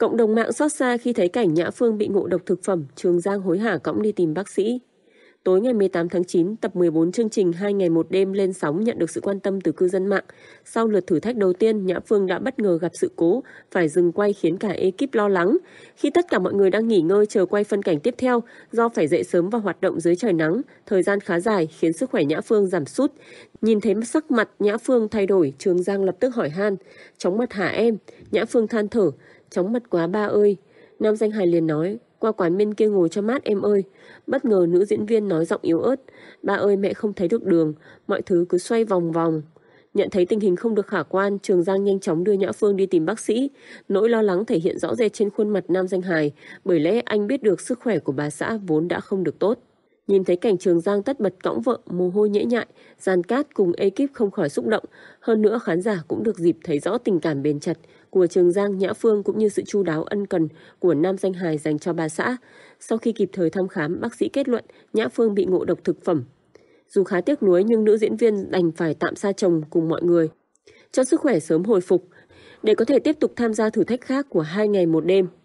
Cộng đồng mạng xót xa khi thấy cảnh Nhã Phương bị ngộ độc thực phẩm, Trường Giang hối hả cõng đi tìm bác sĩ. Tối ngày 18 tháng 9, tập 14 chương trình 2 ngày một đêm lên sóng nhận được sự quan tâm từ cư dân mạng. Sau lượt thử thách đầu tiên, Nhã Phương đã bất ngờ gặp sự cố, phải dừng quay khiến cả ekip lo lắng. Khi tất cả mọi người đang nghỉ ngơi chờ quay phân cảnh tiếp theo, do phải dậy sớm và hoạt động dưới trời nắng, thời gian khá dài khiến sức khỏe Nhã Phương giảm sút. Nhìn thấy sắc mặt Nhã Phương thay đổi, Trường Giang lập tức hỏi han, "Chóng mặt hả em?" Nhã Phương than thở, "Chóng mặt quá ba ơi." Nam danh Hải liền nói, qua quán bên kia ngồi cho mát em ơi. Bất ngờ nữ diễn viên nói giọng yếu ớt. Ba ơi mẹ không thấy được đường, mọi thứ cứ xoay vòng vòng. Nhận thấy tình hình không được khả quan, Trường Giang nhanh chóng đưa Nhã Phương đi tìm bác sĩ. Nỗi lo lắng thể hiện rõ rệt trên khuôn mặt nam danh hài, bởi lẽ anh biết được sức khỏe của bà xã vốn đã không được tốt. Nhìn thấy cảnh Trường Giang tất bật cõng vợ, mồ hôi nhễ nhại, Gian Cát cùng ekip không khỏi xúc động. Hơn nữa khán giả cũng được dịp thấy rõ tình cảm bền chặt của Trường Giang, Nhã Phương cũng như sự chu đáo ân cần của nam danh hài dành cho bà xã. Sau khi kịp thời thăm khám, bác sĩ kết luận Nhã Phương bị ngộ độc thực phẩm. Dù khá tiếc nuối nhưng nữ diễn viên đành phải tạm xa chồng cùng mọi người. Cho sức khỏe sớm hồi phục, để có thể tiếp tục tham gia thử thách khác của hai ngày một đêm.